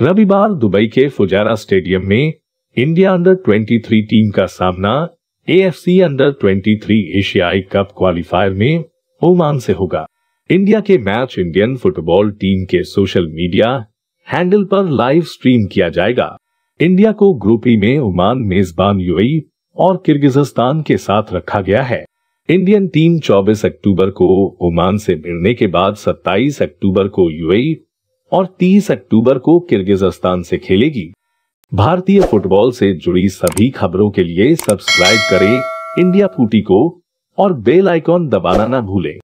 रविवार दुबई के Fujairah stadium में इंडिया अंडर 23 टीम का सामना एएफसी अंडर 23 एशियाई कप क्वालिफायर में ओमान से होगा इंडिया के मैच इंडियन फुटबॉल टीम के सोशल मीडिया हैंडल पर लाइव स्ट्रीम किया जाएगा इंडिया को ग्रुप ई में ओमान मेजबान यूएई और किर्गिजस्तान के साथ रखा गया है इंडियन टीम 24 अक्टूबर को ओमान से मिलने के बाद 27 अक्टूबर को यूएई और 30 अक्टूबर को किर्गिजस्तान से खेलेगी भारतीय फुटबॉल से जुड़ी सभी खबरों के लिए सब्सक्राइब करें इंडिया फूटी को और बेल आइकॉन दबाना ना भूलें